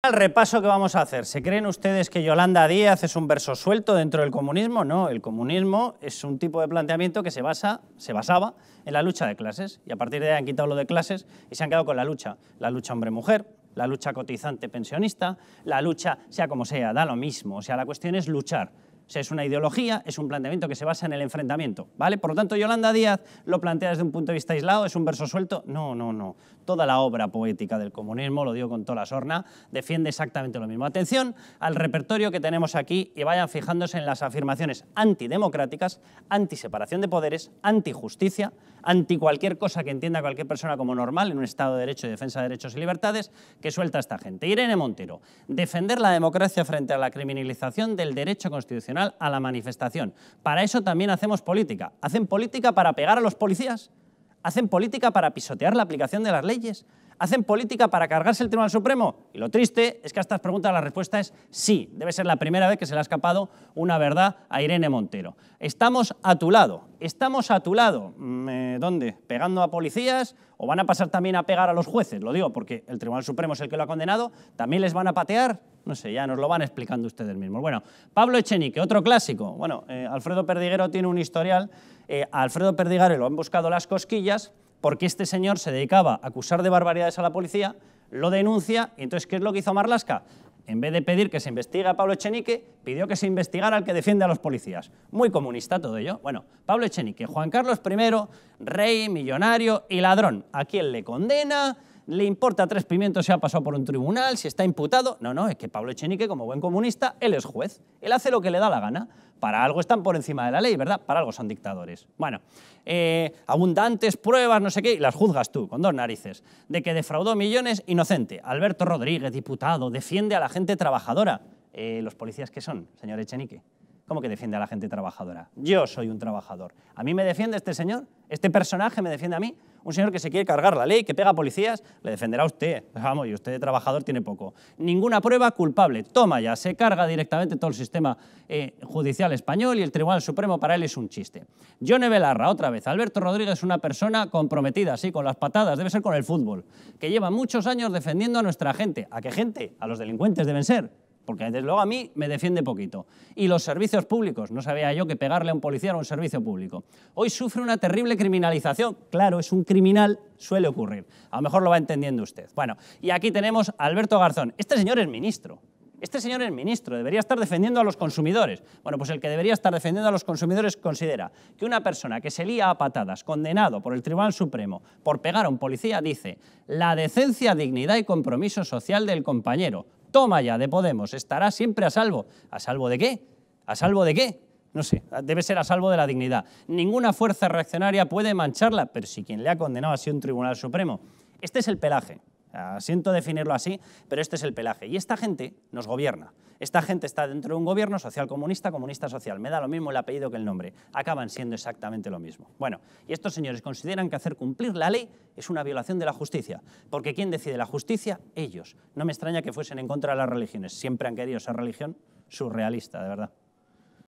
Al repaso que vamos a hacer. ¿Se creen ustedes que Yolanda Díaz es un verso suelto dentro del comunismo? No, el comunismo es un tipo de planteamiento que se, basa, se basaba en la lucha de clases y a partir de ahí han quitado lo de clases y se han quedado con la lucha, la lucha hombre-mujer, la lucha cotizante-pensionista, la lucha sea como sea, da lo mismo, o sea, la cuestión es luchar, es una ideología, es un planteamiento que se basa en el enfrentamiento, ¿vale? Por lo tanto, Yolanda Díaz lo plantea desde un punto de vista aislado, es un verso suelto. No, no, no. Toda la obra poética del comunismo, lo digo con toda la sorna, defiende exactamente lo mismo. Atención al repertorio que tenemos aquí y vayan fijándose en las afirmaciones antidemocráticas, antiseparación de poderes, antijusticia, anti cualquier cosa que entienda cualquier persona como normal en un Estado de Derecho y defensa de derechos y libertades que suelta esta gente. Irene Montero, defender la democracia frente a la criminalización del derecho constitucional a la manifestación. Para eso también hacemos política. ¿Hacen política para pegar a los policías? ¿Hacen política para pisotear la aplicación de las leyes? ¿Hacen política para cargarse el Tribunal Supremo? Y lo triste es que a estas preguntas la respuesta es sí. Debe ser la primera vez que se le ha escapado una verdad a Irene Montero. Estamos a tu lado. Estamos a tu lado. Mm, eh, ¿Dónde? ¿Pegando a policías? ¿O van a pasar también a pegar a los jueces? Lo digo porque el Tribunal Supremo es el que lo ha condenado. ¿También les van a patear? No sé, ya nos lo van explicando ustedes mismos. Bueno, Pablo Echenique, otro clásico. Bueno, eh, Alfredo Perdiguero tiene un historial. Eh, Alfredo Perdiguero lo han buscado las cosquillas porque este señor se dedicaba a acusar de barbaridades a la policía, lo denuncia, y entonces, ¿qué es lo que hizo Marlasca? En vez de pedir que se investigue a Pablo Echenique, pidió que se investigara al que defiende a los policías. Muy comunista todo ello. Bueno, Pablo Echenique, Juan Carlos I, rey, millonario y ladrón. ¿A quién le condena? le importa tres pimientos si ha pasado por un tribunal, si está imputado. No, no, es que Pablo Echenique, como buen comunista, él es juez. Él hace lo que le da la gana. Para algo están por encima de la ley, ¿verdad? Para algo son dictadores. Bueno, eh, abundantes pruebas, no sé qué, y las juzgas tú, con dos narices, de que defraudó millones, inocente. Alberto Rodríguez, diputado, defiende a la gente trabajadora. Eh, ¿Los policías qué son, señor Echenique? ¿Cómo que defiende a la gente trabajadora? Yo soy un trabajador. ¿A mí me defiende este señor? Este personaje me defiende a mí, un señor que se quiere cargar la ley, que pega a policías, le defenderá a usted. Pues vamos, y usted de trabajador tiene poco. Ninguna prueba culpable. Toma ya, se carga directamente todo el sistema eh, judicial español y el Tribunal Supremo para él es un chiste. John Belarra, otra vez. Alberto Rodríguez es una persona comprometida, sí, con las patadas, debe ser con el fútbol, que lleva muchos años defendiendo a nuestra gente. ¿A qué gente? A los delincuentes deben ser porque desde luego a mí me defiende poquito. Y los servicios públicos, no sabía yo que pegarle a un policía era un servicio público. Hoy sufre una terrible criminalización, claro, es un criminal, suele ocurrir. A lo mejor lo va entendiendo usted. Bueno, y aquí tenemos a Alberto Garzón. Este señor es ministro. Este señor es ministro, debería estar defendiendo a los consumidores. Bueno, pues el que debería estar defendiendo a los consumidores considera que una persona que se lía a patadas, condenado por el Tribunal Supremo por pegar a un policía, dice la decencia, dignidad y compromiso social del compañero, Toma ya, de Podemos, estará siempre a salvo. ¿A salvo de qué? ¿A salvo de qué? No sé, debe ser a salvo de la dignidad. Ninguna fuerza reaccionaria puede mancharla, pero si quien le ha condenado ha sido un tribunal supremo. Este es el pelaje. Ah, siento definirlo así, pero este es el pelaje. Y esta gente nos gobierna. Esta gente está dentro de un gobierno social comunista, comunista social. Me da lo mismo el apellido que el nombre. Acaban siendo exactamente lo mismo. Bueno, y estos señores consideran que hacer cumplir la ley es una violación de la justicia. Porque ¿quién decide la justicia? Ellos. No me extraña que fuesen en contra de las religiones. Siempre han querido esa religión surrealista, de verdad.